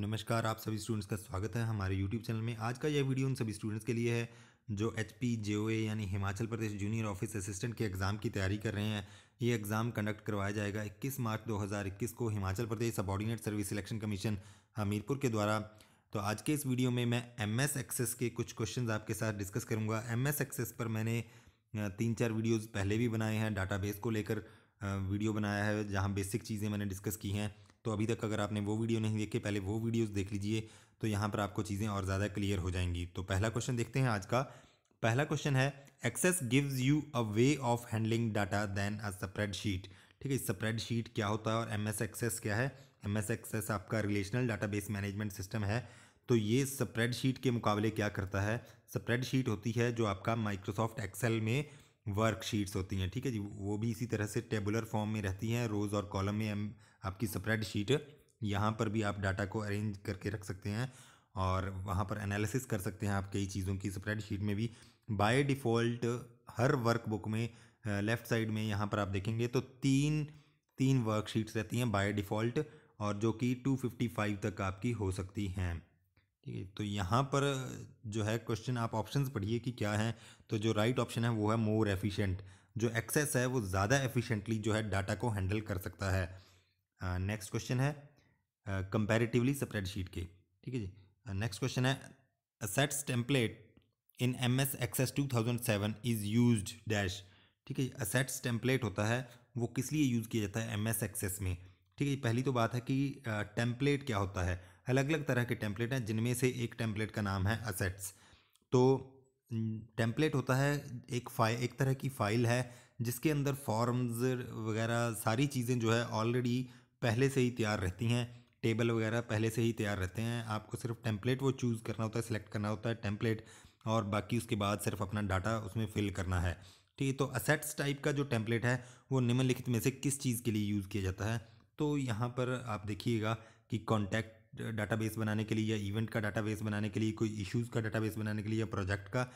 नमस्कार आप सभी स्टूडेंट्स का स्वागत है हमारे यूट्यूब चैनल में आज का यह वीडियो उन सभी स्टूडेंट्स के लिए है जो एच पी यानी Himachal Pradesh junior office assistant के एग्ज़ाम की तैयारी कर रहे हैं ये एग्ज़ाम कंडक्ट करवाया जाएगा 21 मार्च 2021 को Himachal Pradesh subordinate service selection commission Hamirpur के द्वारा तो आज के इस वीडियो में मैं एम एस एक्सेस के कुछ क्वेश्चन आपके साथ डिस्कस करूँगा एम एस एक्सेस पर मैंने तीन चार वीडियोज़ पहले भी बनाए हैं डाटा को लेकर वीडियो बनाया है जहाँ बेसिक चीज़ें मैंने डिस्कस की हैं तो अभी तक अगर आपने वो वीडियो नहीं देखे पहले वो वीडियोस देख लीजिए तो यहाँ पर आपको चीज़ें और ज़्यादा क्लियर हो जाएंगी तो पहला क्वेश्चन देखते हैं आज का पहला क्वेश्चन है access gives you a way of handling data then a spreadsheet ठीक है स्प्रेड शीट क्या होता है और एम एस एक्सेस क्या है एम एस एक्सेस आपका रिलेशनल डाटा मैनेजमेंट सिस्टम है तो ये स्प्रेड शीट के मुकाबले क्या करता है स्प्रेड शीट होती है जो आपका माइक्रोसॉफ्ट एक्सेल में वर्कशीट्स होती हैं ठीक है जी वो भी इसी तरह से टेबुलर फॉर्म में रहती हैं रोज़ और कॉलम में आपकी स्प्रेड शीट यहाँ पर भी आप डाटा को अरेंज करके रख सकते हैं और वहाँ पर एनालिसिस कर सकते हैं आप कई चीज़ों की स्प्रेड शीट में भी बाय डिफ़ॉल्ट हर वर्क बुक में लेफ़्ट साइड में यहाँ पर आप देखेंगे तो तीन तीन वर्कशीट्स रहती हैं बाय डिफ़ॉल्ट और जो कि 255 तक आपकी हो सकती हैं ठीक है तो यहाँ पर जो है क्वेश्चन आप ऑप्शंस पढ़िए कि क्या है तो जो राइट right ऑप्शन है वो है मोर एफिशिएंट जो एक्सेस है वो ज़्यादा एफिशिएंटली जो है डाटा को हैंडल कर सकता है नेक्स्ट क्वेश्चन है कंपेरेटिवली स्प्रेडशीट के ठीक है जी नेक्स्ट क्वेश्चन है assets template in M S access two thousand seven is use dash ठीक है असेट्स टेम्पलेट होता है वो किस लिए यूज़ किया जाता है एम एस एक्सेस में ठीक है पहली तो बात है कि टेम्पलेट क्या होता है अलग अलग तरह के टेम्पलेट हैं जिनमें से एक टेम्पलेट का नाम है असेट्स तो टेम्पलेट होता है एक फाइल एक तरह की फ़ाइल है जिसके अंदर फॉर्म्स वगैरह सारी चीज़ें जो है ऑलरेडी पहले से ही तैयार रहती हैं टेबल वगैरह पहले से ही तैयार रहते हैं आपको सिर्फ टेम्पलेट वो चूज़ करना होता है सिलेक्ट करना होता है टेम्पलेट और बाकी उसके बाद सिर्फ अपना डाटा उसमें फिल करना है ठीक है तो असेट्स टाइप का जो टेम्पलेट है वो निम्नलिखित में से किस चीज़ के लिए यूज़ किया जाता है तो यहाँ पर आप देखिएगा कि कॉन्टैक्ट डाटाबेस बनाने के लिए या इवेंट का डाटाबेस बनाने के लिए कोई इश्यूज़ का डाटाबेस बनाने के लिए या प्रोजेक्ट का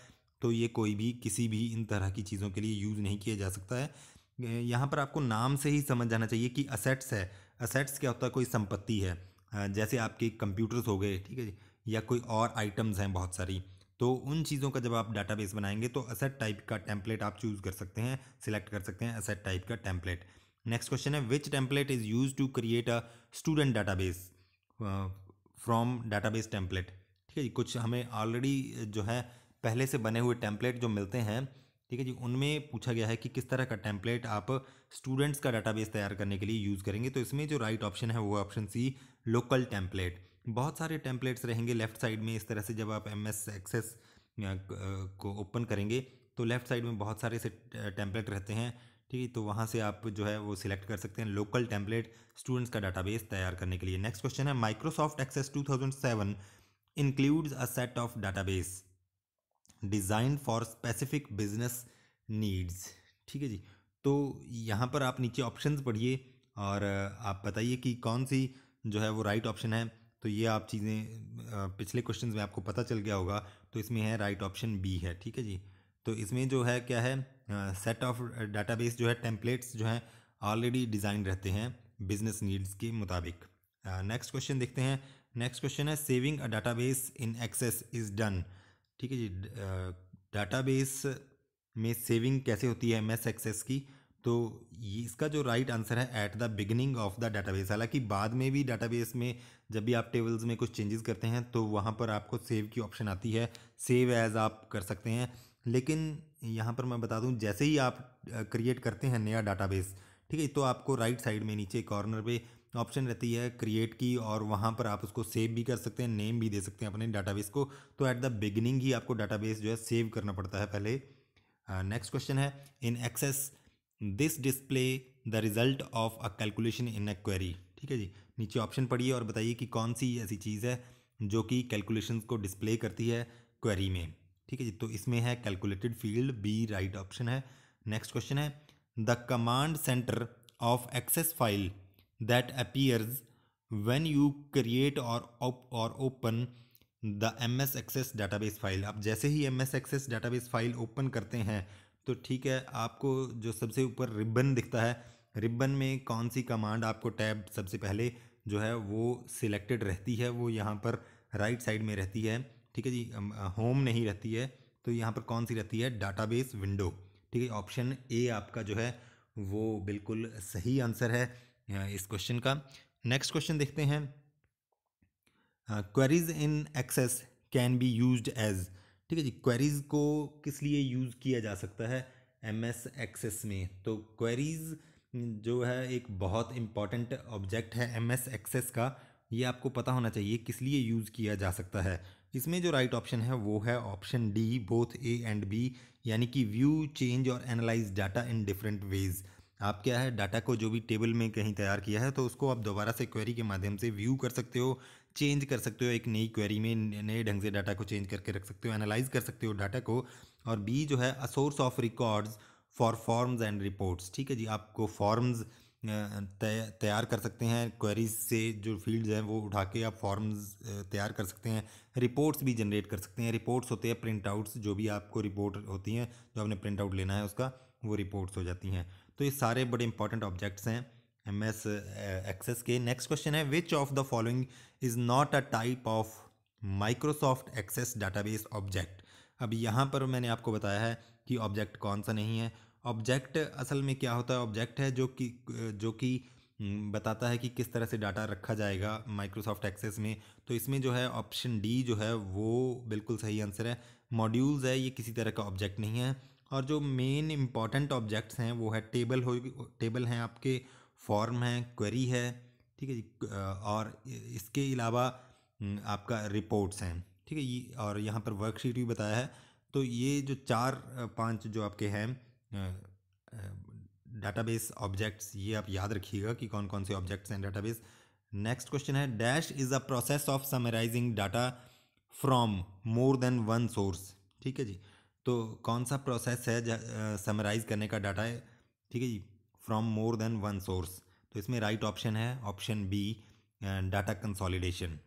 तो ये कोई भी किसी भी इन तरह की चीज़ों के लिए यूज़ नहीं किया जा सकता है यहाँ पर आपको नाम से ही समझ जाना चाहिए कि असेट्स है असेट्स क्या होता है कोई संपत्ति है जैसे आपके कंप्यूटर्स हो गए ठीक है या कोई और आइटम्स हैं बहुत सारी तो उन चीज़ों का जब आप डाटाबेस बनाएंगे तो असेट टाइप का टेम्पलेट आप चूज़ कर सकते हैं सिलेक्ट कर सकते हैं असेट टाइप का टेम्पलेट नेक्स्ट क्वेश्चन है which template is use to create a student database from database template ठीक है जी कुछ हमें ऑलरेडी जो है पहले से बने हुए टेम्पलेट जो मिलते हैं ठीक है जी उनमें पूछा गया है कि किस तरह का टेम्पलेट आप स्टूडेंट्स का डाटाबेस तैयार करने के लिए यूज़ करेंगे तो इसमें जो राइट ऑप्शन है वो ऑप्शन सी लोकल टेम्पलेट बहुत सारे टेम्पलेट्स रहेंगे लेफ्ट साइड में इस तरह से जब आप एम एस एक्सेस को ओपन करेंगे तो लेफ्ट साइड में बहुत सारे से टेम्पलेट रहते हैं ठीक है तो वहाँ से आप जो है वो सिलेक्ट कर सकते हैं लोकल टेम्पलेट स्टूडेंट्स का डाटाबेस तैयार करने के लिए नेक्स्ट क्वेश्चन है Microsoft access 2007 includes a set of database design for specific business needs ठीक है जी तो यहाँ पर आप नीचे ऑप्शन पढ़िए और आप बताइए कि कौन सी जो है वो राइट ऑप्शन है तो ये आप चीज़ें पिछले क्वेश्चन में आपको पता चल गया होगा तो इसमें है राइट ऑप्शन बी है ठीक है जी तो इसमें जो है क्या है सेट ऑफ डाटाबेस जो है टेम्पलेट्स जो हैं ऑलरेडी डिज़ाइन रहते हैं बिजनेस नीड्स के मुताबिक नेक्स्ट क्वेश्चन देखते हैं नेक्स्ट क्वेश्चन है saving a database in access is done ठीक है जी डाटाबेस में सेविंग कैसे होती है एमएस एक्सेस की तो ये इसका जो राइट right आंसर है at the beginning of the database हालांकि बाद में भी डाटाबेस में जब भी आप टेबल्स में कुछ चेंजेस करते हैं तो वहाँ पर आपको सेव की ऑप्शन आती है सेव एज आप कर सकते हैं लेकिन यहाँ पर मैं बता दूँ जैसे ही आप क्रिएट करते हैं नया डाटाबेस ठीक है तो आपको राइट साइड में नीचे कॉर्नर पे ऑप्शन रहती है क्रिएट की और वहाँ पर आप उसको सेव भी कर सकते हैं नेम भी दे सकते हैं अपने डाटाबेस को तो ऐट द बिगिनिंग ही आपको डाटाबेस जो है सेव करना पड़ता है पहले नेक्स्ट क्वेश्चन है in access this display the result of a calculation in a query ठीक है जी नीचे ऑप्शन पढ़िए और बताइए कि कौन सी ऐसी चीज़ है जो कि कैलकुलेशन को डिस्प्ले करती है क्वेरी में ठीक है जी तो इसमें है calculated field B right option है नेक्स्ट क्वेश्चन है the command centre of access file that appears when you create और और open the M S access database file आप जैसे ही M S access database file open करते हैं तो ठीक है आपको जो सबसे ऊपर रिबन दिखता है रिबन में कौन सी कमांड आपको टैब सबसे पहले जो है वो सिलेक्टेड रहती है वो यहाँ पर राइट right साइड में रहती है ठीक है जी होम नहीं रहती है तो यहाँ पर कौन सी रहती है डाटाबेस विंडो ठीक है ऑप्शन ए आपका जो है वो बिल्कुल सही आंसर है इस क्वेश्चन का नेक्स्ट क्वेश्चन देखते हैं queries in Access can be use as ठीक है जी क्वेरीज को किस लिए यूज़ किया जा सकता है एम एस एक्सेस में तो क्वेरीज जो है एक बहुत इम्पॉर्टेंट ऑब्जेक्ट है एम एक्सेस का ये आपको पता होना चाहिए किस लिए यूज़ किया जा सकता है इसमें जो राइट ऑप्शन है वो है option D both A and B यानी कि व्यू चेंज और analyse data in different ways आप क्या है डाटा को जो भी टेबल में कहीं तैयार किया है तो उसको आप दोबारा से क्वेरी के माध्यम से व्यू कर सकते हो चेंज कर सकते हो एक नई क्वेरी में नए ढंग से डाटा को चेंज करके रख सकते हो एनालाइज कर सकते हो डाटा को और बी जो है a source of records for forms and reports ठीक है जी आपको फॉर्म्स तैयार कर सकते हैं क्वेरीज से जो फील्ड्स हैं वो उठा के आप फॉर्म्स तैयार कर सकते हैं रिपोर्ट्स भी जनरेट कर सकते हैं रिपोर्ट्स होते हैं प्रिंट आउट्स जो भी आपको रिपोर्ट होती हैं जो आपने प्रिंट आउट लेना है उसका वो रिपोर्ट्स हो जाती हैं तो ये सारे बड़े इंपॉर्टेंट ऑब्जेक्ट्स हैं एम एस एक्सेस के नेक्स्ट क्वेश्चन है which of the following is not a type of Microsoft Access database object अब यहाँ पर मैंने आपको बताया है कि ऑब्जेक्ट कौन सा नहीं है ऑब्जेक्ट असल में क्या होता है ऑब्जेक्ट है जो कि जो कि हम्म, बताता है कि किस तरह से डाटा रखा जाएगा माइक्रोसॉफ्ट एक्सेस में तो इसमें जो है ऑप्शन डी जो है वो बिल्कुल सही आंसर है मॉड्यूल्स है ये किसी तरह का ऑब्जेक्ट नहीं है और जो मेन इम्पॉर्टेंट ऑब्जेक्ट्स हैं वो है टेबल हो टेबल हैं आपके फॉर्म हैं क्वेरी है ठीक है जी और इसके अलावा हम्म, आपका रिपोर्ट्स हैं ठीक है ये और यहाँ पर वर्कशीट भी बताया है तो ये जो चार पांच जो आपके हैं डाटाबेस ऑब्जेक्ट्स ये आप याद रखिएगा कि कौन कौन से ऑब्जेक्ट्स हैं डाटाबेस नेक्स्ट क्वेश्चन है dash is a process of summarising data from more than one source ठीक है जी तो कौन सा प्रोसेस है समराइज करने का डाटा है ठीक है जी from more than one source तो इसमें राइट right ऑप्शन है option B data consolidation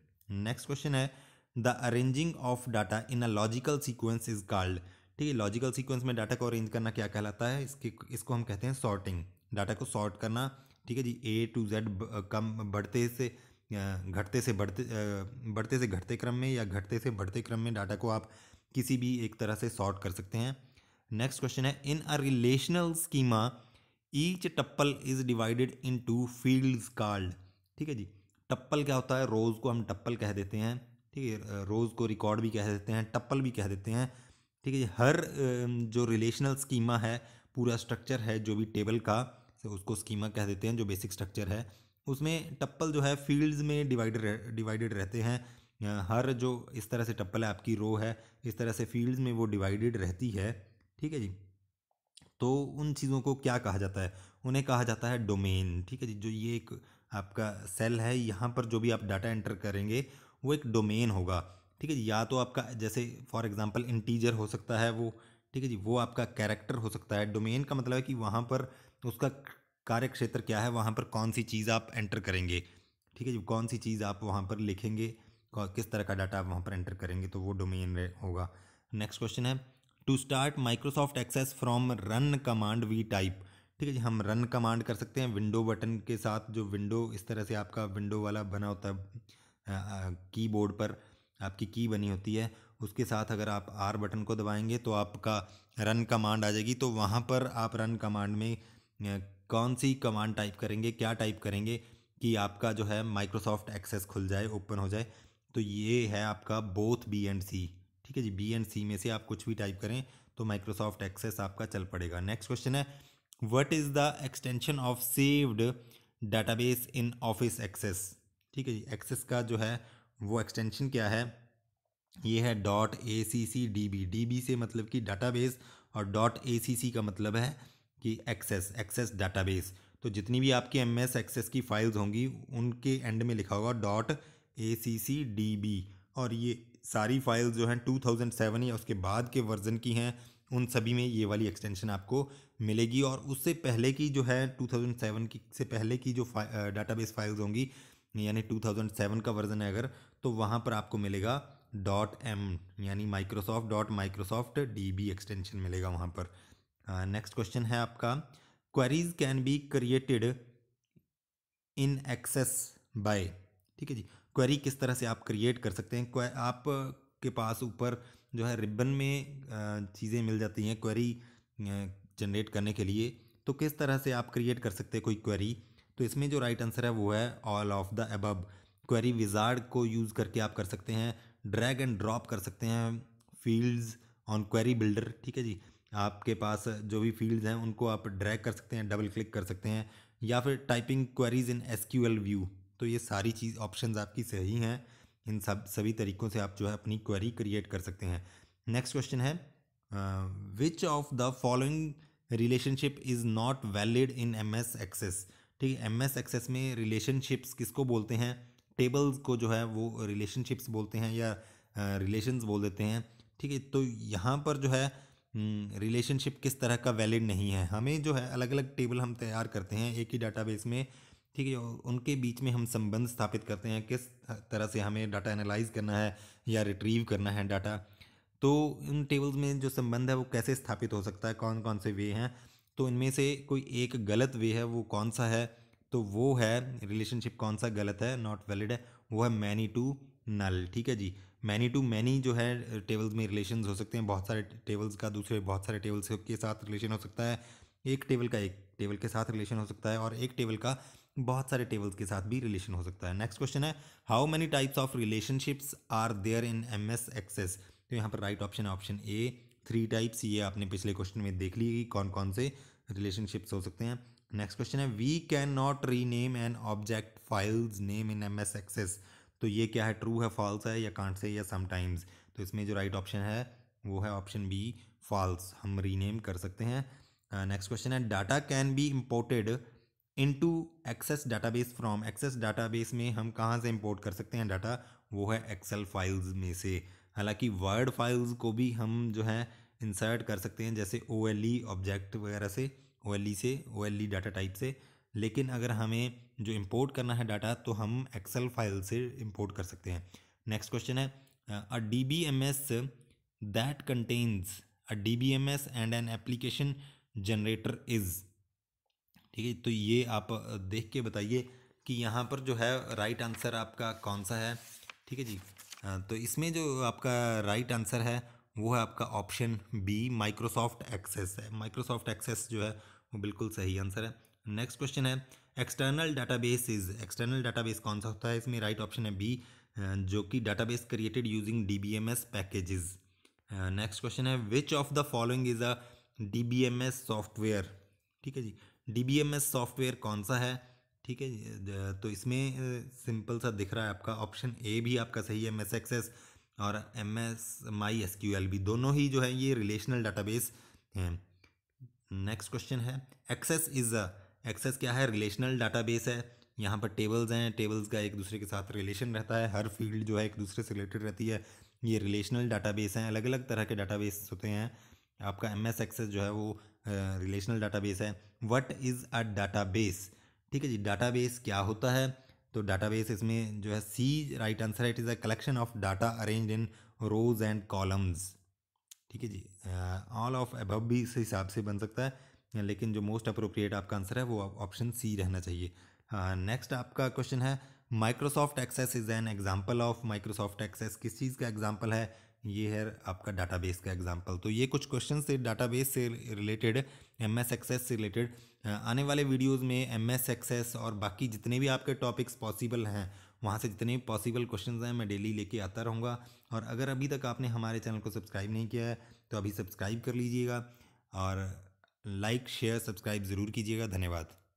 next question है the arranging of data in a logical sequence is called ठीक है लॉजिकल सीक्वेंस में डाटा को अरेंज करना क्या कहलाता है इसके इसको हम कहते हैं सॉर्टिंग डाटा को सॉर्ट करना ठीक है जी ए टू जेड कम बढ़ते से घटते से बढ़ते बढ़ते से घटते क्रम में या घटते से बढ़ते क्रम में डाटा को आप किसी भी एक तरह से सॉर्ट कर सकते हैं नेक्स्ट क्वेश्चन है in a relational schema each tuple is divided into field card ठीक है जी टप्पल क्या होता है रोज़ को हम टप्पल कह देते हैं ठीक है रोज़ को रिकॉर्ड भी कह देते हैं टप्पल भी कह देते हैं ठीक है हर जो रिलेशनल स्कीमा है पूरा स्ट्रक्चर है जो भी टेबल का तो उसको स्कीमा कह देते हैं जो बेसिक स्ट्रक्चर है उसमें टप्पल जो है फील्ड्स में डिवाइडेड डिवाइडेड रहते हैं हर जो इस तरह से टप्पल है आपकी रो है इस तरह से फील्ड्स में वो डिवाइडेड रहती है ठीक है जी तो उन चीज़ों को क्या कहा जाता है उन्हें कहा जाता है डोमेन ठीक है जी जो ये एक आपका सेल है यहाँ पर जो भी आप डाटा एंटर करेंगे वो एक डोमेन होगा ठीक है जी या तो आपका जैसे फॉर एग्ज़ाम्पल इंटीजर हो सकता है वो ठीक है जी वो आपका कैरेक्टर हो सकता है डोमेन का मतलब है कि वहाँ पर उसका कार्य क्षेत्र क्या है वहाँ पर कौन सी चीज़ आप एंटर करेंगे ठीक है जी कौन सी चीज़ आप वहाँ पर लिखेंगे किस तरह का डाटा आप वहाँ पर एंटर करेंगे तो वो डोमेन होगा नेक्स्ट क्वेश्चन है to start Microsoft Access from run command we type ठीक है जी हम रन कमांड कर सकते हैं विंडो बटन के साथ जो विंडो इस तरह से आपका विंडो वाला बना होता है कीबोर्ड पर आपकी की बनी होती है उसके साथ अगर आप आर बटन को दबाएंगे तो आपका रन कमांड आ जाएगी तो वहाँ पर आप रन कमांड में कौन सी कमांड टाइप करेंगे क्या टाइप करेंगे कि आपका जो है माइक्रोसॉफ्ट एक्सेस खुल जाए ओपन हो जाए तो ये है आपका बोथ बी एंड सी ठीक है जी बी एंड सी में से आप कुछ भी टाइप करें तो माइक्रोसॉफ्ट एक्सेस आपका चल पड़ेगा नेक्स्ट क्वेश्चन है what is the extension of saved database in Office Access ठीक है जी एक्सेस का जो है वो एक्सटेंशन क्या है ये है dot A C C D B D B से मतलब कि डाटाबेस और डॉट ए सी सी का मतलब है कि एक्सेस एक्सेस डाटाबेस तो जितनी भी आपकी एम एस एक्सेस की फाइल्स होंगी उनके एंड में लिखा होगा dot A C C D B और ये सारी फाइल्स जो हैं टू थाउजेंड सेवन या उसके बाद के वर्जन की हैं उन सभी में ये वाली एक्सटेंशन आपको मिलेगी और उससे पहले की जो है टू थाउजेंड सेवन की से पहले की जो डाटाबेस फाइल्स होंगी यानी 2007 का वर्जन है अगर तो वहाँ पर आपको मिलेगा डॉट एम यानी Microsoft dot Microsoft D B extension मिलेगा वहाँ पर नेक्स्ट uh, क्वेश्चन है आपका queries can be created in Access by ठीक है जी क्वेरी किस तरह से आप क्रिएट कर सकते हैं आप के पास ऊपर जो है रिबन में चीज़ें मिल जाती हैं क्वेरी जनरेट करने के लिए तो किस तरह से आप क्रिएट कर सकते हैं कोई क्वेरी तो इसमें जो राइट आंसर है वो है all of the above query wizard को यूज़ करके आप कर सकते हैं ड्रैग एंड ड्रॉप कर सकते हैं फील्ड्स ऑन क्वेरी बिल्डर ठीक है जी आपके पास जो भी फील्ड्स हैं उनको आप ड्रैग कर सकते हैं डबल क्लिक कर सकते हैं या फिर typing queries in S Q L view तो ये सारी चीज़ ऑप्शन आपकी सही हैं इन सब सभी तरीक़ों से आप जो है अपनी क्वेरी क्रिएट कर सकते हैं नेक्स्ट क्वेश्चन है which of the following relationship is not valid in M S Access ठीक है एम एस एक्सेस में रिलेशनशिप्स किसको बोलते हैं टेबल्स को जो है वो रिलेशनशिप्स बोलते हैं या रिलेशंस बोल देते हैं ठीक है तो यहाँ पर जो है रिलेशनशिप हम्म, किस तरह का वैलिड नहीं है हमें जो है अलग अलग टेबल हम तैयार करते हैं एक ही डाटाबेस में ठीक है उनके बीच में हम संबंध स्थापित करते हैं किस तरह से हमें डाटा एनालाइज करना है या रिट्रीव करना है डाटा तो इन टेबल्स में जो संबंध है वो कैसे स्थापित हो सकता है कौन कौन से वे हैं तो इनमें से कोई एक गलत वे है वो कौन सा है तो वो है रिलेशनशिप कौन सा गलत है नॉट वैलिड है वो है मैनी टू नल ठीक है जी मैनी टू मैनी जो है टेबल्स में रिलेशन हो सकते हैं बहुत सारे टेबल्स का दूसरे बहुत सारे टेबल्स के साथ रिलेशन हो सकता है एक टेबल का एक टेबल के साथ रिलेशन हो सकता है और एक टेबल का बहुत सारे टेबल्स के साथ भी रिलेशन हो सकता है नेक्स्ट क्वेश्चन है how many types of relationships are there in M S Access तो यहाँ पर राइट ऑप्शन है ऑप्शन ए थ्री टाइप्स ये आपने पिछले क्वेश्चन में देख ली कि कौन कौन से रिलेशनशिप्स हो सकते हैं नेक्स्ट क्वेश्चन है we can not rename an object files name in M S Access तो ये क्या है ट्रू है फॉल्स है या कांट से या समटाइम्स तो इसमें जो राइट right ऑप्शन है वो है ऑप्शन बी फॉल्स हम रीनेम कर सकते हैं नेक्स्ट uh, क्वेश्चन है data can be imported into Access database from Access database में हम कहाँ से इम्पोर्ट कर सकते हैं डाटा वो है एक्सेल फाइल्स में से हालांकि वर्ड फाइल्स को भी हम जो है इंसर्ट कर सकते हैं जैसे ओ ऑब्जेक्ट e वगैरह से ओ e से ओ डाटा टाइप से लेकिन अगर हमें जो इम्पोर्ट करना है डाटा तो हम एक्सेल फाइल से इम्पोर्ट कर सकते हैं नेक्स्ट क्वेश्चन है a D B M S that contains a D B M S and an application generator is ठीक है तो ये आप देख के बताइए कि यहाँ पर जो है राइट आंसर आपका कौन सा है ठीक है जी तो इसमें जो आपका राइट आंसर है वो है आपका ऑप्शन बी माइक्रोसॉफ्ट एक्सेस है माइक्रोसॉफ्ट एक्सेस जो है वो बिल्कुल सही आंसर है नेक्स्ट क्वेश्चन है external database is external database कौन सा होता है इसमें राइट ऑप्शन है बी जो कि database created using D B M S packages next question है which of the following is a D B M S software ठीक है जी D B M S software कौन सा है ठीक है जी तो इसमें सिंपल सा दिख रहा है आपका ऑप्शन ए भी आपका सही है एम एस एक्सेस और M S My S Q L भी दोनों ही जो है ये रिलेशनल डाटाबेस हैं नेक्स्ट क्वेश्चन है एक्सेस इज़ एक्सेस क्या है रिलेशनल डाटाबेस है यहाँ पर टेबल्स हैं टेबल्स का एक दूसरे के साथ रिलेशन रहता है हर फील्ड जो है एक दूसरे से रिलेटेड रहती है ये रिलेशनल डाटाबेस हैं अलग अलग तरह के डाटाबेस होते हैं आपका एम एस एक्सेस जो है वो रिलेशनल डाटाबेस है वट इज़ अ डाटाबेस ठीक है जी डाटाबेस क्या होता है तो डाटाबेस इसमें जो है सी राइट आंसर है it is a collection of data arrange in rows and columns ठीक है जी ऑल ऑफ एब भी इस हिसाब से बन सकता है लेकिन जो मोस्ट अप्रोप्रिएट आपका आंसर है वो ऑप्शन सी रहना चाहिए नेक्स्ट uh, आपका क्वेश्चन है Microsoft Access is an example of Microsoft Access किस चीज़ का एग्जाम्पल है ये है आपका डाटाबेस का एग्जांपल तो ये कुछ क्वेश्चन से डाटाबेस से रिलेटेड एम एस एक्सेस से रिलेटेड आने वाले वीडियोस में एम एस एक्सेस और बाकी जितने भी आपके टॉपिक्स पॉसिबल हैं वहाँ से जितने भी पॉसिबल क्वेश्चन हैं मैं डेली लेके आता रहूँगा और अगर अभी तक आपने हमारे चैनल को सब्सक्राइब नहीं किया है तो अभी सब्सक्राइब कर लीजिएगा और लाइक शेयर सब्सक्राइब ज़रूर कीजिएगा धन्यवाद